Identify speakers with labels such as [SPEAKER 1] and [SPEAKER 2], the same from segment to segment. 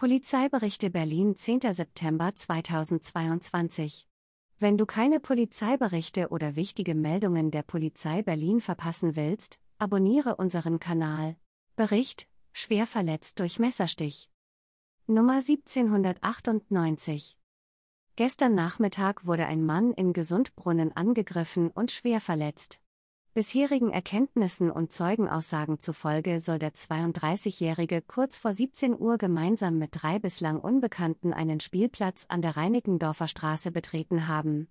[SPEAKER 1] Polizeiberichte Berlin 10. September 2022 Wenn du keine Polizeiberichte oder wichtige Meldungen der Polizei Berlin verpassen willst, abonniere unseren Kanal. Bericht Schwer verletzt durch Messerstich. Nummer 1798 Gestern Nachmittag wurde ein Mann in Gesundbrunnen angegriffen und schwer verletzt. Bisherigen Erkenntnissen und Zeugenaussagen zufolge soll der 32-Jährige kurz vor 17 Uhr gemeinsam mit drei bislang Unbekannten einen Spielplatz an der Reinickendorfer Straße betreten haben.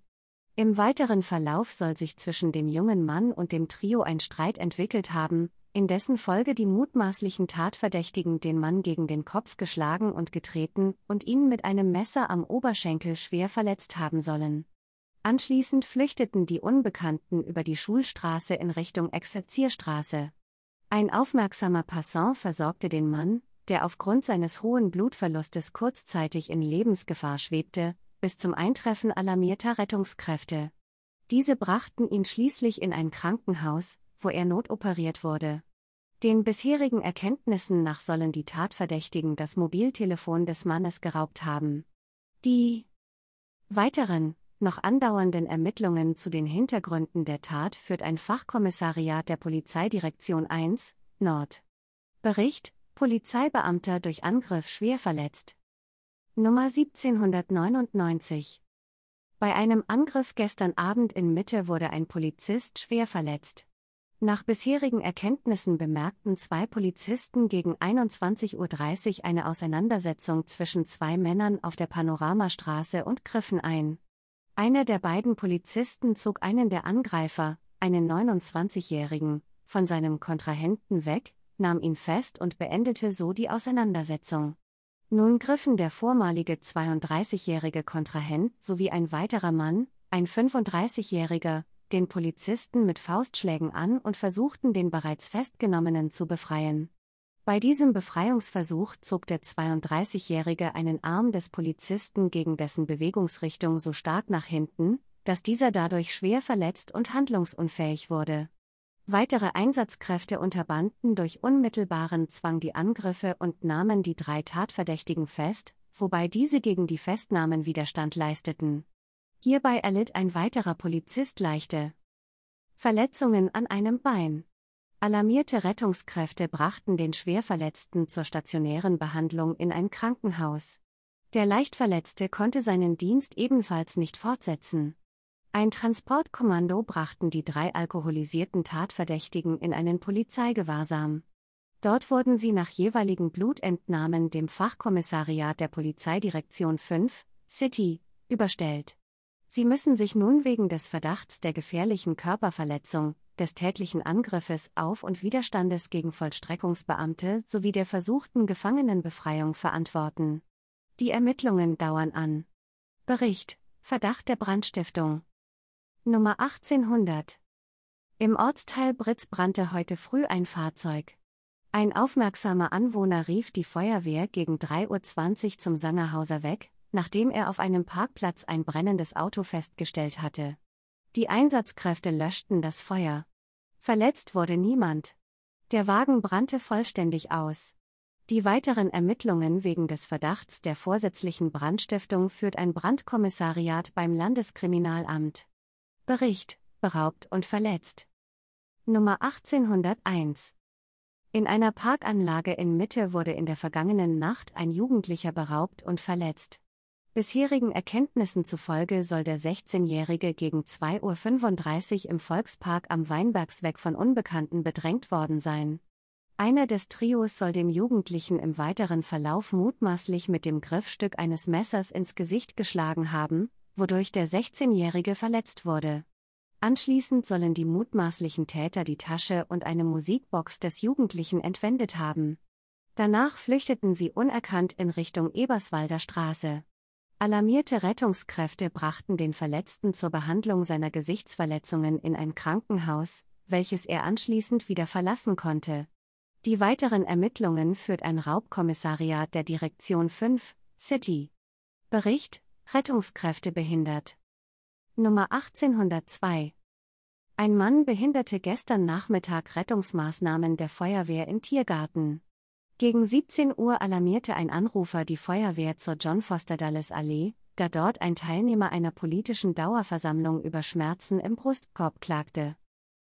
[SPEAKER 1] Im weiteren Verlauf soll sich zwischen dem jungen Mann und dem Trio ein Streit entwickelt haben, in dessen Folge die mutmaßlichen Tatverdächtigen den Mann gegen den Kopf geschlagen und getreten und ihn mit einem Messer am Oberschenkel schwer verletzt haben sollen. Anschließend flüchteten die Unbekannten über die Schulstraße in Richtung Exerzierstraße. Ein aufmerksamer Passant versorgte den Mann, der aufgrund seines hohen Blutverlustes kurzzeitig in Lebensgefahr schwebte, bis zum Eintreffen alarmierter Rettungskräfte. Diese brachten ihn schließlich in ein Krankenhaus, wo er notoperiert wurde. Den bisherigen Erkenntnissen nach sollen die Tatverdächtigen das Mobiltelefon des Mannes geraubt haben. Die weiteren noch andauernden Ermittlungen zu den Hintergründen der Tat führt ein Fachkommissariat der Polizeidirektion 1, Nord. Bericht: Polizeibeamter durch Angriff schwer verletzt. Nummer 1799. Bei einem Angriff gestern Abend in Mitte wurde ein Polizist schwer verletzt. Nach bisherigen Erkenntnissen bemerkten zwei Polizisten gegen 21.30 Uhr eine Auseinandersetzung zwischen zwei Männern auf der Panoramastraße und griffen ein. Einer der beiden Polizisten zog einen der Angreifer, einen 29-Jährigen, von seinem Kontrahenten weg, nahm ihn fest und beendete so die Auseinandersetzung. Nun griffen der vormalige 32-jährige Kontrahent sowie ein weiterer Mann, ein 35-jähriger, den Polizisten mit Faustschlägen an und versuchten den bereits festgenommenen zu befreien. Bei diesem Befreiungsversuch zog der 32-Jährige einen Arm des Polizisten gegen dessen Bewegungsrichtung so stark nach hinten, dass dieser dadurch schwer verletzt und handlungsunfähig wurde. Weitere Einsatzkräfte unterbanden durch unmittelbaren Zwang die Angriffe und nahmen die drei Tatverdächtigen fest, wobei diese gegen die Festnahmen Widerstand leisteten. Hierbei erlitt ein weiterer Polizist leichte Verletzungen an einem Bein. Alarmierte Rettungskräfte brachten den Schwerverletzten zur stationären Behandlung in ein Krankenhaus. Der Leichtverletzte konnte seinen Dienst ebenfalls nicht fortsetzen. Ein Transportkommando brachten die drei alkoholisierten Tatverdächtigen in einen Polizeigewahrsam. Dort wurden sie nach jeweiligen Blutentnahmen dem Fachkommissariat der Polizeidirektion 5, City, überstellt. Sie müssen sich nun wegen des Verdachts der gefährlichen Körperverletzung, des tätlichen Angriffes auf und Widerstandes gegen Vollstreckungsbeamte sowie der versuchten Gefangenenbefreiung verantworten. Die Ermittlungen dauern an. Bericht Verdacht der Brandstiftung Nummer 1800 Im Ortsteil Britz brannte heute früh ein Fahrzeug. Ein aufmerksamer Anwohner rief die Feuerwehr gegen 3.20 Uhr zum Sangerhauser weg, nachdem er auf einem Parkplatz ein brennendes Auto festgestellt hatte. Die Einsatzkräfte löschten das Feuer. Verletzt wurde niemand. Der Wagen brannte vollständig aus. Die weiteren Ermittlungen wegen des Verdachts der vorsätzlichen Brandstiftung führt ein Brandkommissariat beim Landeskriminalamt. Bericht: Beraubt und verletzt. Nummer 1801. In einer Parkanlage in Mitte wurde in der vergangenen Nacht ein Jugendlicher beraubt und verletzt. Bisherigen Erkenntnissen zufolge soll der 16-Jährige gegen 2.35 Uhr im Volkspark am Weinbergsweg von Unbekannten bedrängt worden sein. Einer des Trios soll dem Jugendlichen im weiteren Verlauf mutmaßlich mit dem Griffstück eines Messers ins Gesicht geschlagen haben, wodurch der 16-Jährige verletzt wurde. Anschließend sollen die mutmaßlichen Täter die Tasche und eine Musikbox des Jugendlichen entwendet haben. Danach flüchteten sie unerkannt in Richtung Eberswalder Straße. Alarmierte Rettungskräfte brachten den Verletzten zur Behandlung seiner Gesichtsverletzungen in ein Krankenhaus, welches er anschließend wieder verlassen konnte. Die weiteren Ermittlungen führt ein Raubkommissariat der Direktion 5, City. Bericht: Rettungskräfte behindert. Nummer 1802 Ein Mann behinderte gestern Nachmittag Rettungsmaßnahmen der Feuerwehr in Tiergarten. Gegen 17 Uhr alarmierte ein Anrufer die Feuerwehr zur John Foster Dulles Allee, da dort ein Teilnehmer einer politischen Dauerversammlung über Schmerzen im Brustkorb klagte.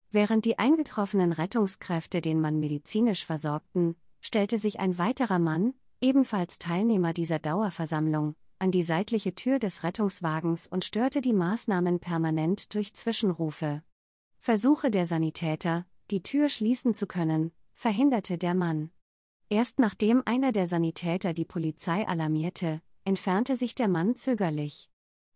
[SPEAKER 1] Während die eingetroffenen Rettungskräfte den Mann medizinisch versorgten, stellte sich ein weiterer Mann, ebenfalls Teilnehmer dieser Dauerversammlung, an die seitliche Tür des Rettungswagens und störte die Maßnahmen permanent durch Zwischenrufe. Versuche der Sanitäter, die Tür schließen zu können, verhinderte der Mann. Erst nachdem einer der Sanitäter die Polizei alarmierte, entfernte sich der Mann zögerlich.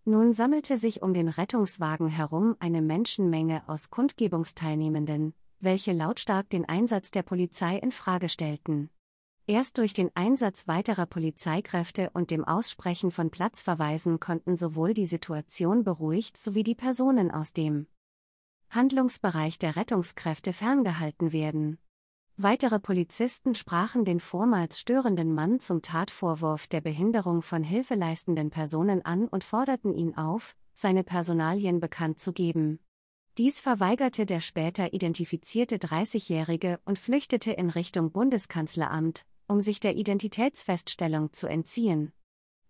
[SPEAKER 1] Nun sammelte sich um den Rettungswagen herum eine Menschenmenge aus Kundgebungsteilnehmenden, welche lautstark den Einsatz der Polizei in Frage stellten. Erst durch den Einsatz weiterer Polizeikräfte und dem Aussprechen von Platzverweisen konnten sowohl die Situation beruhigt sowie die Personen aus dem Handlungsbereich der Rettungskräfte ferngehalten werden. Weitere Polizisten sprachen den vormals störenden Mann zum Tatvorwurf der Behinderung von hilfeleistenden Personen an und forderten ihn auf, seine Personalien bekannt zu geben. Dies verweigerte der später identifizierte 30-Jährige und flüchtete in Richtung Bundeskanzleramt, um sich der Identitätsfeststellung zu entziehen.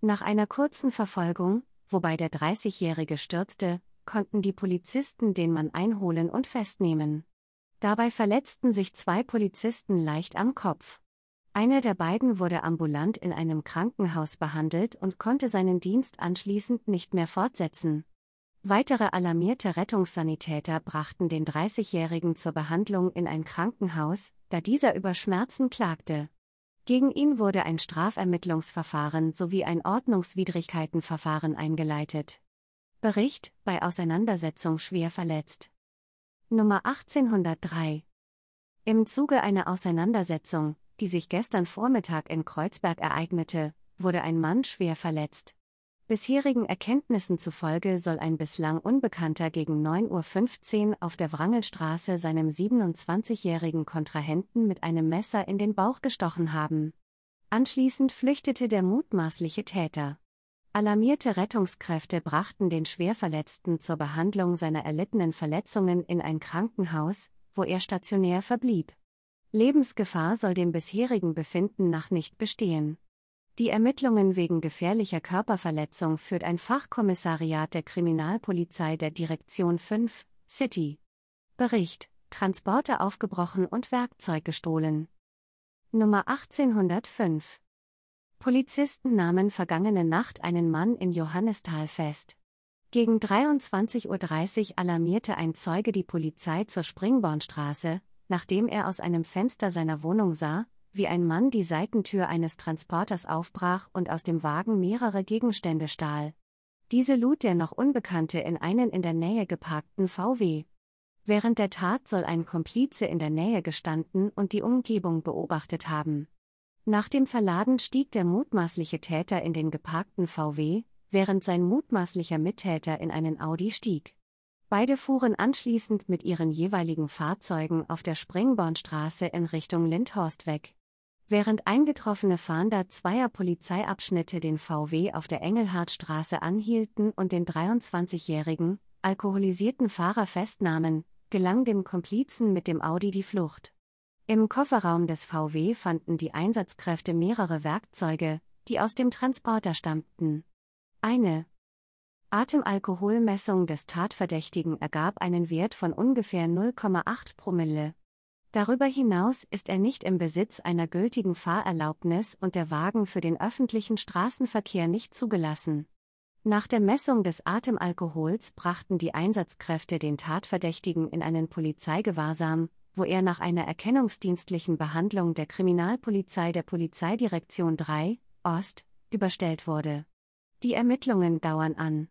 [SPEAKER 1] Nach einer kurzen Verfolgung, wobei der 30-Jährige stürzte, konnten die Polizisten den Mann einholen und festnehmen. Dabei verletzten sich zwei Polizisten leicht am Kopf. Einer der beiden wurde ambulant in einem Krankenhaus behandelt und konnte seinen Dienst anschließend nicht mehr fortsetzen. Weitere alarmierte Rettungssanitäter brachten den 30-Jährigen zur Behandlung in ein Krankenhaus, da dieser über Schmerzen klagte. Gegen ihn wurde ein Strafermittlungsverfahren sowie ein Ordnungswidrigkeitenverfahren eingeleitet. Bericht, bei Auseinandersetzung schwer verletzt. Nummer 1803. Im Zuge einer Auseinandersetzung, die sich gestern Vormittag in Kreuzberg ereignete, wurde ein Mann schwer verletzt. Bisherigen Erkenntnissen zufolge soll ein bislang Unbekannter gegen 9.15 Uhr auf der Wrangelstraße seinem 27-jährigen Kontrahenten mit einem Messer in den Bauch gestochen haben. Anschließend flüchtete der mutmaßliche Täter. Alarmierte Rettungskräfte brachten den Schwerverletzten zur Behandlung seiner erlittenen Verletzungen in ein Krankenhaus, wo er stationär verblieb. Lebensgefahr soll dem bisherigen Befinden nach nicht bestehen. Die Ermittlungen wegen gefährlicher Körperverletzung führt ein Fachkommissariat der Kriminalpolizei der Direktion 5, City. Bericht: Transporte aufgebrochen und Werkzeug gestohlen. Nummer 1805 Polizisten nahmen vergangene Nacht einen Mann in Johannisthal fest. Gegen 23.30 Uhr alarmierte ein Zeuge die Polizei zur Springbornstraße, nachdem er aus einem Fenster seiner Wohnung sah, wie ein Mann die Seitentür eines Transporters aufbrach und aus dem Wagen mehrere Gegenstände stahl. Diese lud der noch Unbekannte in einen in der Nähe geparkten VW. Während der Tat soll ein Komplize in der Nähe gestanden und die Umgebung beobachtet haben. Nach dem Verladen stieg der mutmaßliche Täter in den geparkten VW, während sein mutmaßlicher Mittäter in einen Audi stieg. Beide fuhren anschließend mit ihren jeweiligen Fahrzeugen auf der Springbornstraße in Richtung Lindhorst weg. Während eingetroffene Fahnder zweier Polizeiabschnitte den VW auf der Engelhardtstraße anhielten und den 23-jährigen, alkoholisierten Fahrer festnahmen, gelang dem Komplizen mit dem Audi die Flucht. Im Kofferraum des VW fanden die Einsatzkräfte mehrere Werkzeuge, die aus dem Transporter stammten. Eine Atemalkoholmessung des Tatverdächtigen ergab einen Wert von ungefähr 0,8 Promille. Darüber hinaus ist er nicht im Besitz einer gültigen Fahrerlaubnis und der Wagen für den öffentlichen Straßenverkehr nicht zugelassen. Nach der Messung des Atemalkohols brachten die Einsatzkräfte den Tatverdächtigen in einen Polizeigewahrsam, wo er nach einer erkennungsdienstlichen Behandlung der Kriminalpolizei der Polizeidirektion 3, Ost, überstellt wurde. Die Ermittlungen dauern an.